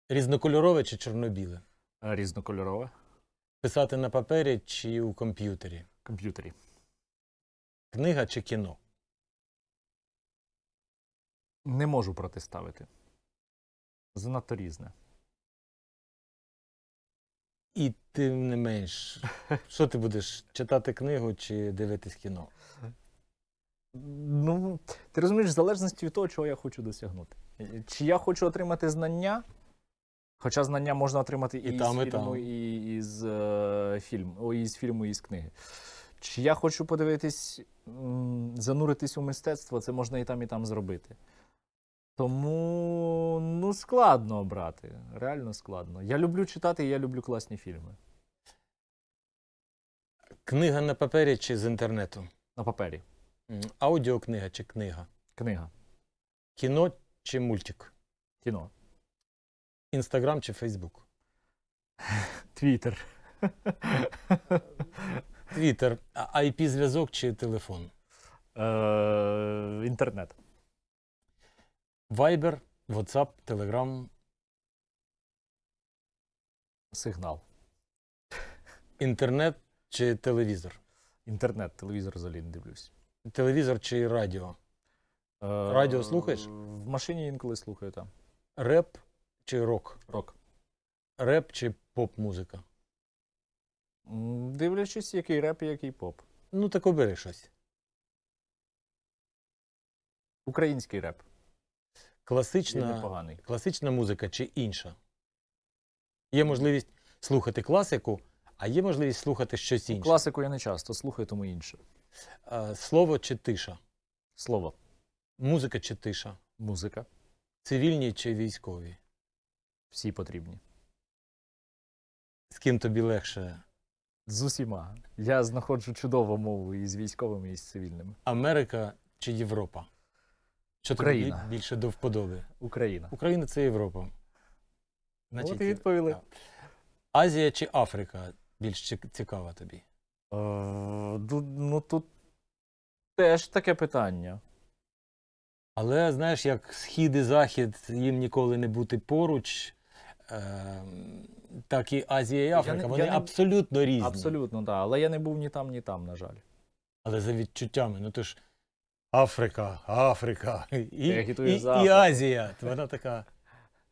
Speaker 1: Різнокольорове чи чорнобіле? Е, різнокольорове. Писати на папері чи у комп'ютері? Комп'ютері. Книга чи кіно?
Speaker 2: Не можу протиставити. Занадто різне. І тим не менш, що ти будеш читати книгу чи дивитись кіно? Ну, ти розумієш, в залежності від того, чого я хочу досягнути. Чи я хочу отримати знання? Хоча знання можна отримати і, і, там, з, фільму, і, і з, е, фільм, о, і фільму, і з книги. Чи я хочу подивитись, м, зануритись у мистецтво, це можна і там, і там зробити. Тому ну, складно обрати. Реально складно. Я люблю читати і я люблю класні фільми.
Speaker 1: Книга на папері чи з інтернету? На папері. Аудіокнига чи книга? Книга. Кіно чи мультик? Кіно. Інстаграм чи Фейсбук? *laughs* Твіттер. Твіттер. IP зв'язок чи телефон? Е, Інтернет. Viber, WhatsApp, Telegram. Сигнал. Інтернет чи телевізор? Інтернет, телевізор взагалі не дивлюсь. Телевізор чи радіо? Е, радіо слухаєш?
Speaker 2: В машині інколи слухаю там.
Speaker 1: Реп чи рок? Рок. Реп чи поп-музика? Дивлячись, який реп і який поп. Ну, так обери щось. Український реп. Класична класична музика чи інша. Є можливість слухати класику, а є можливість слухати щось ну, інше. Класику я не часто слухаю, тому інше. Слово чи тиша? Слово. Музика чи тиша? Музика. Цивільні чи військові? Всі
Speaker 2: потрібні. З ким тобі легше?
Speaker 1: З усіма.
Speaker 2: Я знаходжу чудову мову і з військовими, і з цивільними.
Speaker 1: Америка чи Європа? Що тобі більше до вподоби? Україна. Україна це Європа.
Speaker 2: От і відповіли.
Speaker 1: Азія чи Африка більш цікава тобі? Е, ну тут
Speaker 2: теж таке питання.
Speaker 1: Але знаєш, як схід і захід, їм ніколи не бути поруч,
Speaker 2: е, так і Азія і Африка. не- Вони не- абсолютно різні. Абсолютно, так. Але я не був ні там, ні там, на жаль. Але за відчуттями. Ну ти ж Африка,
Speaker 1: Африка *laughs* і і, і, Азія. Вона
Speaker 2: така.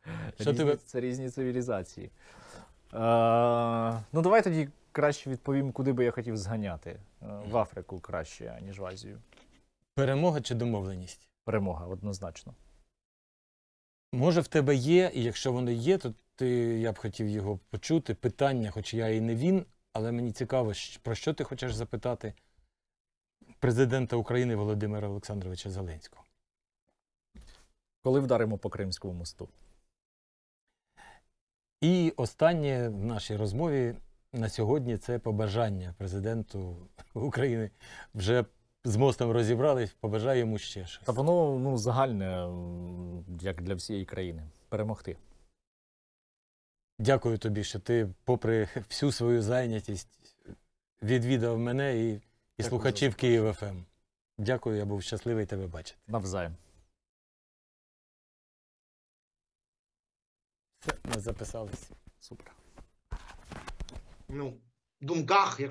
Speaker 2: Що Різні, тебе... Це різні цивілізації. Е, ну, давай тоді краще відповім, куди би я хотів зганяти. В Африку краще, ніж в Азію. Перемога чи домовленість? Перемога, однозначно.
Speaker 1: Може, в тебе є, і якщо воно є, то ти я б хотів його почути. Питання, хоч я і не він, але мені цікаво, про що
Speaker 2: ти хочеш запитати
Speaker 1: президента України Володимира Олександровича Зеленського.
Speaker 2: Коли вдаримо по Кримському мосту?
Speaker 1: І останнє в нашій розмові на сьогодні це побажання президенту України. Вже з мостом розібрались, побажаю йому ще щось. Та воно ну,
Speaker 2: загальне, як для всієї країни, перемогти.
Speaker 1: Дякую тобі, що ти, попри всю свою зайнятість, відвідав мене і і слухачів Київ ФМ. Ем. Дякую, я був щасливий тебе бачити. Навзаєм. Все, ми записались. Супер. Ну, думках.